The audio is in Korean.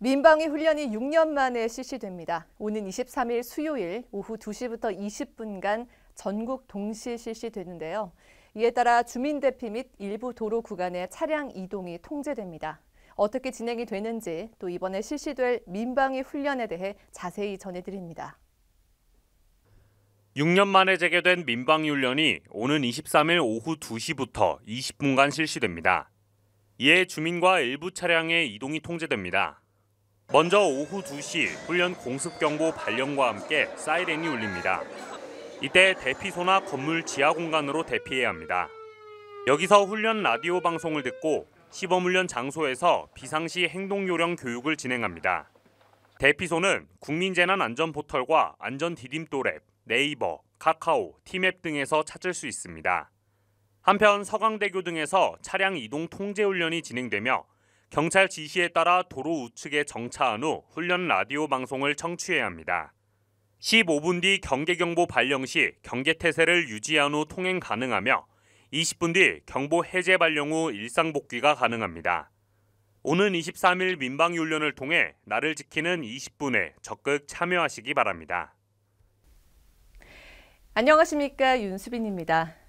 민방위 훈련이 6년 만에 실시됩니다. 오는 23일 수요일 오후 2시부터 20분간 전국 동시 실시되는데요. 이에 따라 주민 대피 및 일부 도로 구간의 차량 이동이 통제됩니다. 어떻게 진행이 되는지 또 이번에 실시될 민방위 훈련에 대해 자세히 전해드립니다. 6년 만에 재개된 민방위 훈련이 오는 23일 오후 2시부터 20분간 실시됩니다. 이에 주민과 일부 차량의 이동이 통제됩니다. 먼저 오후 2시 훈련 공습경보 발령과 함께 사이렌이 울립니다. 이때 대피소나 건물 지하 공간으로 대피해야 합니다. 여기서 훈련 라디오 방송을 듣고 시범훈련 장소에서 비상시 행동요령 교육을 진행합니다. 대피소는 국민재난안전포털과 안전디딤돌앱 네이버, 카카오, 티맵 등에서 찾을 수 있습니다. 한편 서강대교 등에서 차량 이동 통제 훈련이 진행되며 경찰 지시에 따라 도로 우측에 정차한 후 훈련 라디오 방송을 청취해야 합니다. 15분 뒤 경계경보 발령 시 경계태세를 유지한 후 통행 가능하며 20분 뒤 경보 해제 발령 후 일상 복귀가 가능합니다. 오는 23일 민방훈련을 통해 나를 지키는 20분에 적극 참여하시기 바랍니다. 안녕하십니까 윤수빈입니다.